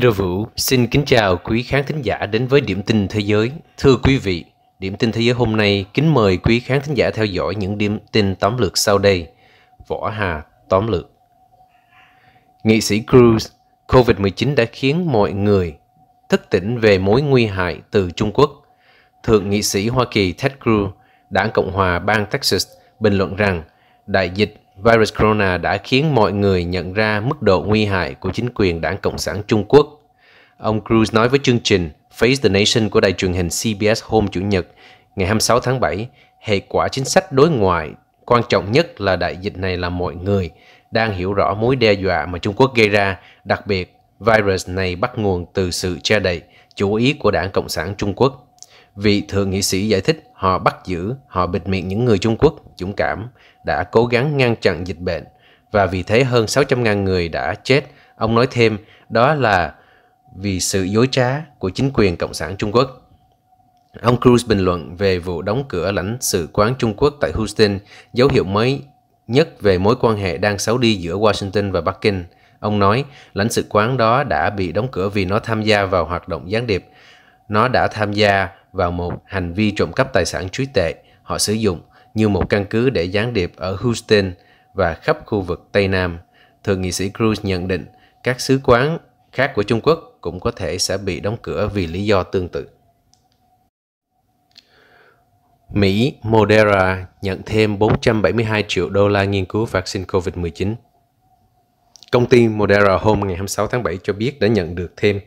Peter Vũ xin kính chào quý khán thính giả đến với Điểm tin Thế giới. Thưa quý vị, Điểm tin Thế giới hôm nay kính mời quý khán thính giả theo dõi những điểm tin tóm lược sau đây. Võ Hà tóm lược Nghị sĩ Cruz, COVID-19 đã khiến mọi người thức tỉnh về mối nguy hại từ Trung Quốc. Thượng nghị sĩ Hoa Kỳ Ted Cruz, đảng Cộng hòa bang Texas, bình luận rằng đại dịch virus corona đã khiến mọi người nhận ra mức độ nguy hại của chính quyền đảng Cộng sản Trung Quốc. Ông Cruz nói với chương trình Face the Nation của đài truyền hình CBS hôm Chủ nhật, ngày 26 tháng 7, hệ quả chính sách đối ngoại quan trọng nhất là đại dịch này là mọi người đang hiểu rõ mối đe dọa mà Trung Quốc gây ra, đặc biệt virus này bắt nguồn từ sự che đậy, chủ ý của đảng Cộng sản Trung Quốc. Vị thượng nghị sĩ giải thích họ bắt giữ, họ bịt miệng những người Trung Quốc dũng cảm đã cố gắng ngăn chặn dịch bệnh và vì thế hơn 600.000 người đã chết. Ông nói thêm đó là vì sự dối trá của chính quyền Cộng sản Trung Quốc. Ông Cruz bình luận về vụ đóng cửa lãnh sự quán Trung Quốc tại Houston, dấu hiệu mới nhất về mối quan hệ đang xấu đi giữa Washington và Bắc Kinh. Ông nói lãnh sự quán đó đã bị đóng cửa vì nó tham gia vào hoạt động gián điệp nó đã tham gia vào một hành vi trộm cắp tài sản trí tệ họ sử dụng như một căn cứ để gián điệp ở Houston và khắp khu vực Tây Nam. Thượng nghị sĩ Cruz nhận định các sứ quán khác của Trung Quốc cũng có thể sẽ bị đóng cửa vì lý do tương tự. Mỹ Moderna nhận thêm 472 triệu đô la nghiên cứu vaccine COVID-19. Công ty Moderna hôm ngày 26 tháng 7 cho biết đã nhận được thêm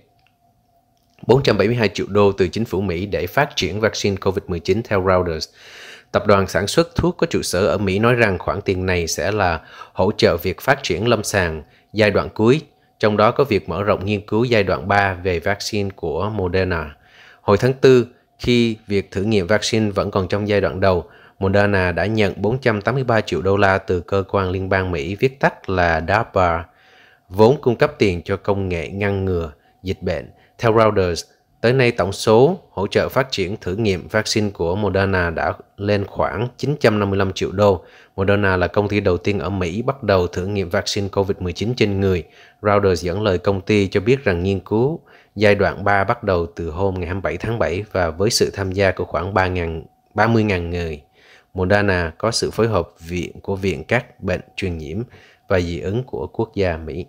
472 triệu đô từ chính phủ Mỹ để phát triển vaccine COVID-19 theo Reuters. Tập đoàn sản xuất thuốc có trụ sở ở Mỹ nói rằng khoản tiền này sẽ là hỗ trợ việc phát triển lâm sàng giai đoạn cuối, trong đó có việc mở rộng nghiên cứu giai đoạn 3 về vaccine của Moderna. Hồi tháng 4, khi việc thử nghiệm vaccine vẫn còn trong giai đoạn đầu, Moderna đã nhận 483 triệu đô la từ cơ quan liên bang Mỹ viết tắt là DARPA, vốn cung cấp tiền cho công nghệ ngăn ngừa dịch bệnh theo Reuters, tới nay tổng số hỗ trợ phát triển thử nghiệm vaccine của Moderna đã lên khoảng 955 triệu đô. Moderna là công ty đầu tiên ở Mỹ bắt đầu thử nghiệm vaccine COVID-19 trên người. Reuters dẫn lời công ty cho biết rằng nghiên cứu giai đoạn 3 bắt đầu từ hôm ngày 27 tháng 7 và với sự tham gia của khoảng 30.000 người. Moderna có sự phối hợp viện của Viện các bệnh truyền nhiễm và dị ứng của quốc gia Mỹ.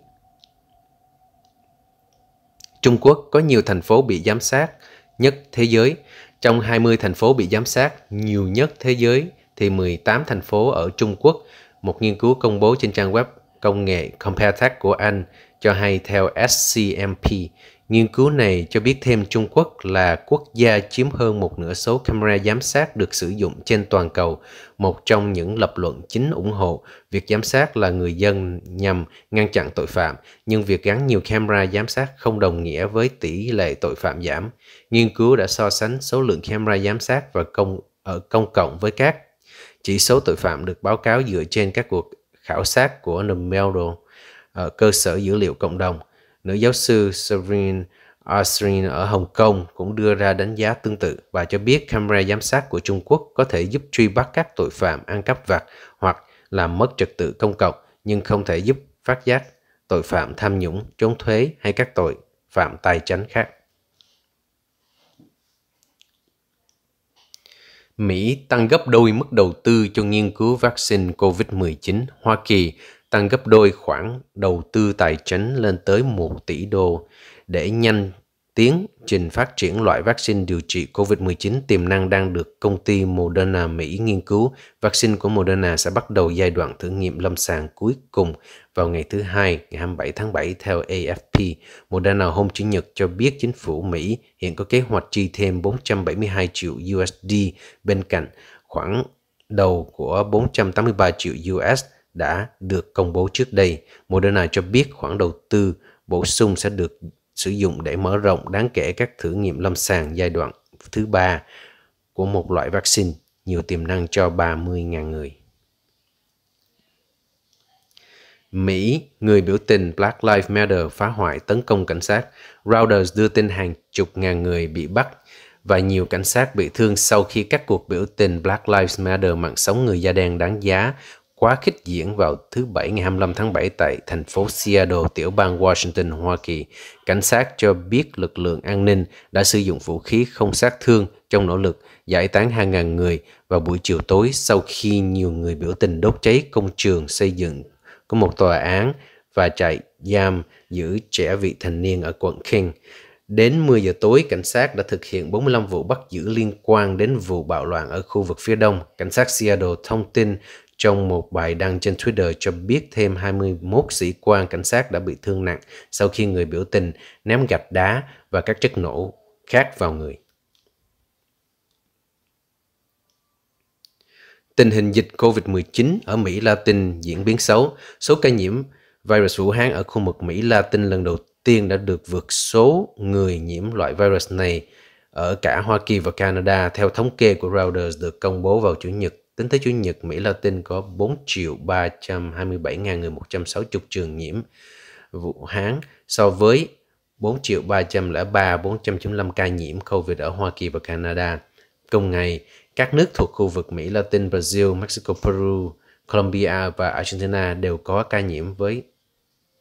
Trung Quốc có nhiều thành phố bị giám sát nhất thế giới. Trong 20 thành phố bị giám sát nhiều nhất thế giới thì 18 thành phố ở Trung Quốc. Một nghiên cứu công bố trên trang web công nghệ Computex của Anh cho hay theo SCMP, nghiên cứu này cho biết thêm Trung Quốc là quốc gia chiếm hơn một nửa số camera giám sát được sử dụng trên toàn cầu, một trong những lập luận chính ủng hộ việc giám sát là người dân nhằm ngăn chặn tội phạm, nhưng việc gắn nhiều camera giám sát không đồng nghĩa với tỷ lệ tội phạm giảm. Nghiên cứu đã so sánh số lượng camera giám sát và công ở công cộng với các chỉ số tội phạm được báo cáo dựa trên các cuộc khảo sát của Meldo ở ờ, cơ sở dữ liệu cộng đồng. Nữ giáo sư Serene Arsene ở Hồng Kông cũng đưa ra đánh giá tương tự và cho biết camera giám sát của Trung Quốc có thể giúp truy bắt các tội phạm ăn cắp vặt hoặc làm mất trật tự công cộng nhưng không thể giúp phát giác tội phạm tham nhũng, trốn thuế hay các tội phạm tài chính khác. Mỹ tăng gấp đôi mức đầu tư cho nghiên cứu vaccine COVID-19, Hoa Kỳ tăng gấp đôi khoản đầu tư tài chính lên tới 1 tỷ đô để nhanh tiến trình phát triển loại vaccine điều trị COVID-19 tiềm năng đang được công ty Moderna Mỹ nghiên cứu. Vaccine của Moderna sẽ bắt đầu giai đoạn thử nghiệm lâm sàng cuối cùng vào ngày thứ Hai, ngày 27 tháng 7 theo AFP. Moderna hôm Chủ nhật cho biết chính phủ Mỹ hiện có kế hoạch chi thêm 472 triệu USD bên cạnh khoảng đầu của 483 triệu US đã được công bố trước đây. Moderna cho biết khoản đầu tư bổ sung sẽ được sử dụng để mở rộng đáng kể các thử nghiệm lâm sàng giai đoạn thứ ba của một loại vaccine nhiều tiềm năng cho 30.000 người. Mỹ, người biểu tình Black Lives Matter phá hoại tấn công cảnh sát. Reuters đưa tin hàng chục ngàn người bị bắt và nhiều cảnh sát bị thương sau khi các cuộc biểu tình Black Lives Matter mạng sống người da đen đáng giá quá khích diễn vào thứ Bảy ngày 25 tháng 7 tại thành phố Seattle, tiểu bang Washington, Hoa Kỳ. Cảnh sát cho biết lực lượng an ninh đã sử dụng vũ khí không sát thương trong nỗ lực giải tán hàng ngàn người vào buổi chiều tối sau khi nhiều người biểu tình đốt cháy công trường xây dựng của một tòa án và trại giam giữ trẻ vị thành niên ở quận King. Đến 10 giờ tối, cảnh sát đã thực hiện 45 vụ bắt giữ liên quan đến vụ bạo loạn ở khu vực phía đông. Cảnh sát Seattle thông tin trong một bài đăng trên Twitter cho biết thêm 21 sĩ quan cảnh sát đã bị thương nặng sau khi người biểu tình ném gạch đá và các chất nổ khác vào người. Tình hình dịch COVID-19 ở Mỹ Latin diễn biến xấu, số ca nhiễm virus Vũ Hán ở khu vực Mỹ Latin lần đầu tiên đã được vượt số người nhiễm loại virus này ở cả Hoa Kỳ và Canada theo thống kê của Reuters được công bố vào Chủ nhật Tính tới Chủ nhật, Mỹ Latin có 4 triệu 327 ngàn người 160 trường nhiễm Vũ Hán so với 4 triệu 303 495 ca nhiễm COVID ở Hoa Kỳ và Canada. Cùng ngày, các nước thuộc khu vực Mỹ Latin, Brazil, Mexico, Peru, Colombia và Argentina đều có ca nhiễm với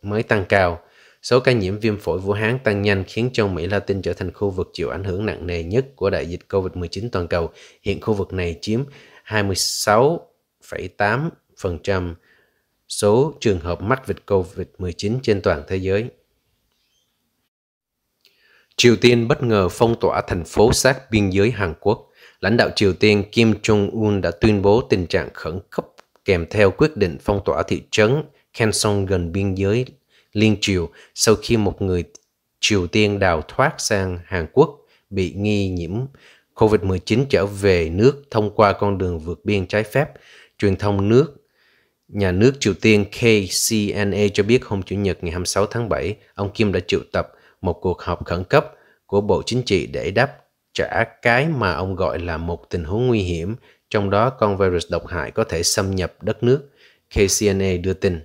mới tăng cao. Số ca nhiễm viêm phổi Vũ Hán tăng nhanh khiến châu Mỹ Latin trở thành khu vực chịu ảnh hưởng nặng nề nhất của đại dịch COVID-19 toàn cầu. Hiện khu vực này chiếm 26,8% số trường hợp mắc vịt COVID-19 trên toàn thế giới. Triều Tiên bất ngờ phong tỏa thành phố sát biên giới Hàn Quốc. Lãnh đạo Triều Tiên Kim Jong-un đã tuyên bố tình trạng khẩn cấp kèm theo quyết định phong tỏa thị trấn Kansong gần biên giới Liên Triều sau khi một người Triều Tiên đào thoát sang Hàn Quốc bị nghi nhiễm COVID-19 trở về nước thông qua con đường vượt biên trái phép, truyền thông nước Nhà nước Triều Tiên KCNA cho biết hôm Chủ nhật ngày 26 tháng 7, ông Kim đã triệu tập một cuộc họp khẩn cấp của Bộ Chính trị để đáp trả cái mà ông gọi là một tình huống nguy hiểm, trong đó con virus độc hại có thể xâm nhập đất nước, KCNA đưa tin.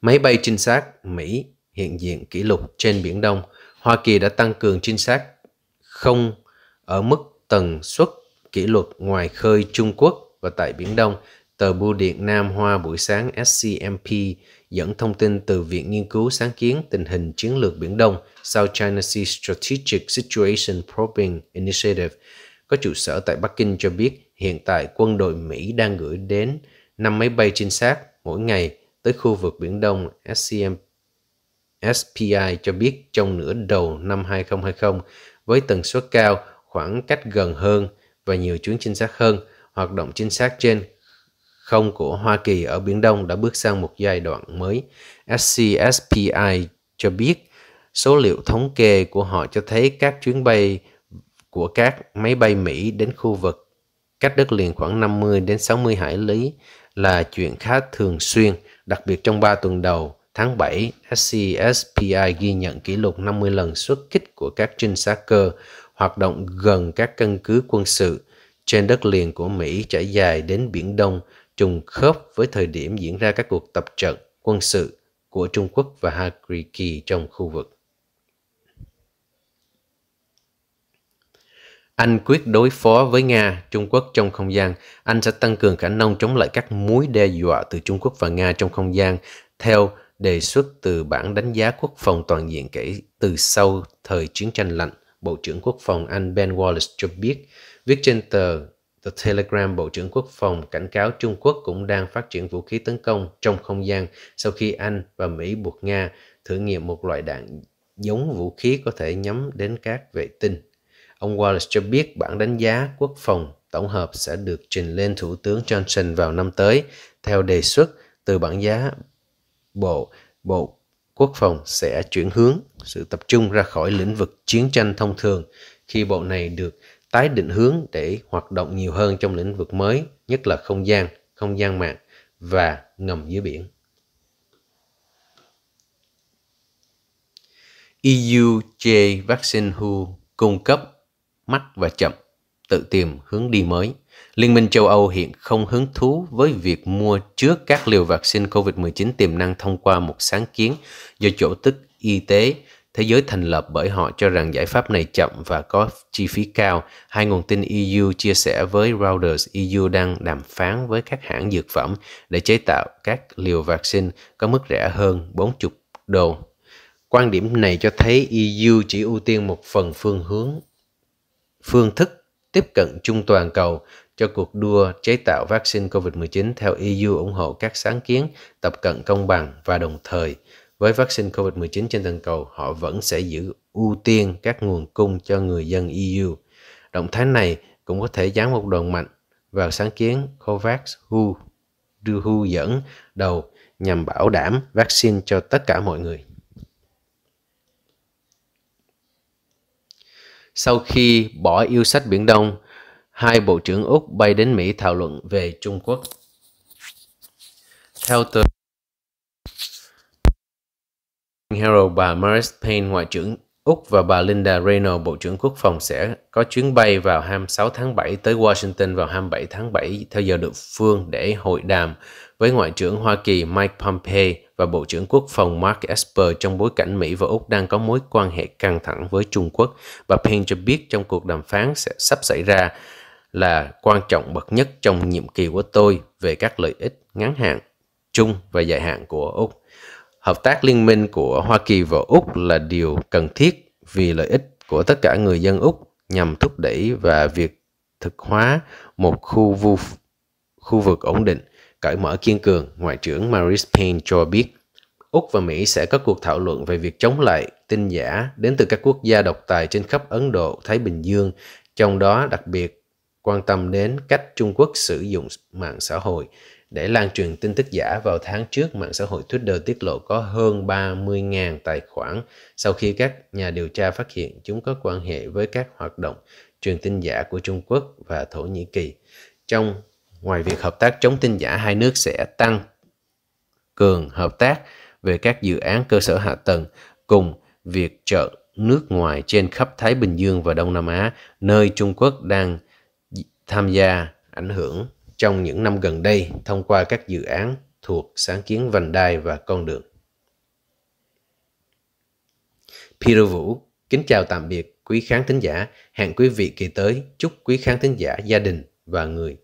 Máy bay trinh sát Mỹ hiện diện kỷ lục trên Biển Đông, Hoa Kỳ đã tăng cường trinh sát không ở mức tần suất kỷ luật ngoài khơi Trung Quốc và tại Biển Đông, tờ Bưu điện Nam Hoa buổi sáng SCMP dẫn thông tin từ Viện Nghiên cứu Sáng kiến Tình hình Chiến lược Biển Đông South China Sea Strategic Situation Probing Initiative có trụ sở tại Bắc Kinh cho biết hiện tại quân đội Mỹ đang gửi đến năm máy bay trinh sát mỗi ngày tới khu vực Biển Đông SCMP SPI cho biết trong nửa đầu năm 2020, với tần suất cao, khoảng cách gần hơn và nhiều chuyến chính xác hơn, hoạt động chính xác trên không của Hoa Kỳ ở Biển Đông đã bước sang một giai đoạn mới. SCSPI cho biết số liệu thống kê của họ cho thấy các chuyến bay của các máy bay Mỹ đến khu vực cách đất liền khoảng 50 đến 60 hải lý là chuyện khá thường xuyên, đặc biệt trong 3 tuần đầu Tháng 7, SCSPI ghi nhận kỷ lục 50 lần xuất kích của các trinh sát cơ hoạt động gần các căn cứ quân sự trên đất liền của Mỹ trải dài đến Biển Đông trùng khớp với thời điểm diễn ra các cuộc tập trận quân sự của Trung Quốc và Hagiki trong khu vực. Anh quyết đối phó với Nga, Trung Quốc trong không gian. Anh sẽ tăng cường khả năng chống lại các mối đe dọa từ Trung Quốc và Nga trong không gian theo đề xuất từ bản đánh giá quốc phòng toàn diện kể từ sau thời chiến tranh lạnh. Bộ trưởng Quốc phòng Anh Ben Wallace cho biết, viết trên tờ The Telegram, Bộ trưởng Quốc phòng cảnh cáo Trung Quốc cũng đang phát triển vũ khí tấn công trong không gian sau khi Anh và Mỹ buộc Nga thử nghiệm một loại đạn giống vũ khí có thể nhắm đến các vệ tinh. Ông Wallace cho biết bản đánh giá quốc phòng tổng hợp sẽ được trình lên Thủ tướng Johnson vào năm tới theo đề xuất từ bản giá Bộ, Bộ Quốc phòng sẽ chuyển hướng sự tập trung ra khỏi lĩnh vực chiến tranh thông thường khi bộ này được tái định hướng để hoạt động nhiều hơn trong lĩnh vực mới, nhất là không gian, không gian mạng và ngầm dưới biển. EUJ Vaccine WHO cung cấp mắc và chậm, tự tìm hướng đi mới. Liên minh châu Âu hiện không hứng thú với việc mua trước các liều vaccine COVID-19 tiềm năng thông qua một sáng kiến do chỗ tức y tế thế giới thành lập bởi họ cho rằng giải pháp này chậm và có chi phí cao. Hai nguồn tin EU chia sẻ với Reuters, EU đang đàm phán với các hãng dược phẩm để chế tạo các liều vaccine có mức rẻ hơn 40 đô. Quan điểm này cho thấy EU chỉ ưu tiên một phần phương hướng, phương thức tiếp cận chung toàn cầu cho cuộc đua chế tạo vaccine COVID-19 theo EU ủng hộ các sáng kiến tập cận công bằng và đồng thời. Với vaccine COVID-19 trên toàn cầu, họ vẫn sẽ giữ ưu tiên các nguồn cung cho người dân EU. Động thái này cũng có thể giáng một đòn mạnh vào sáng kiến COVAX WHO đưa WHO dẫn đầu nhằm bảo đảm vaccine cho tất cả mọi người. Sau khi bỏ yêu sách Biển Đông, hai bộ trưởng Úc bay đến Mỹ thảo luận về Trung Quốc. Theo tờ Herald, bà maris Payne, Ngoại trưởng Úc và bà Linda Reno, Bộ trưởng Quốc phòng sẽ có chuyến bay vào 26 tháng 7 tới Washington vào 27 tháng 7 theo giờ địa phương để hội đàm với Ngoại trưởng Hoa Kỳ Mike Pompeo và Bộ trưởng Quốc phòng Mark Esper trong bối cảnh Mỹ và Úc đang có mối quan hệ căng thẳng với Trung Quốc. Bà Payne cho biết trong cuộc đàm phán sẽ sắp xảy ra là quan trọng bậc nhất trong nhiệm kỳ của tôi về các lợi ích ngắn hạn, chung và dài hạn của Úc. Hợp tác liên minh của Hoa Kỳ và Úc là điều cần thiết vì lợi ích của tất cả người dân Úc nhằm thúc đẩy và việc thực hóa một khu vu, khu vực ổn định, cởi mở kiên cường, Ngoại trưởng Maris Payne cho biết. Úc và Mỹ sẽ có cuộc thảo luận về việc chống lại tin giả đến từ các quốc gia độc tài trên khắp Ấn Độ, Thái Bình Dương, trong đó đặc biệt quan tâm đến cách Trung Quốc sử dụng mạng xã hội để lan truyền tin tức giả vào tháng trước, mạng xã hội Twitter tiết lộ có hơn 30.000 tài khoản sau khi các nhà điều tra phát hiện chúng có quan hệ với các hoạt động truyền tin giả của Trung Quốc và Thổ Nhĩ Kỳ. Trong ngoài việc hợp tác chống tin giả, hai nước sẽ tăng cường hợp tác về các dự án cơ sở hạ tầng cùng việc trợ nước ngoài trên khắp Thái Bình Dương và Đông Nam Á, nơi Trung Quốc đang tham gia ảnh hưởng trong những năm gần đây thông qua các dự án thuộc sáng kiến vành đai và con đường. Peter Vũ, kính chào tạm biệt quý khán thính giả. Hẹn quý vị kỳ tới chúc quý khán thính giả gia đình và người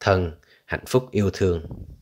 thân hạnh phúc yêu thương.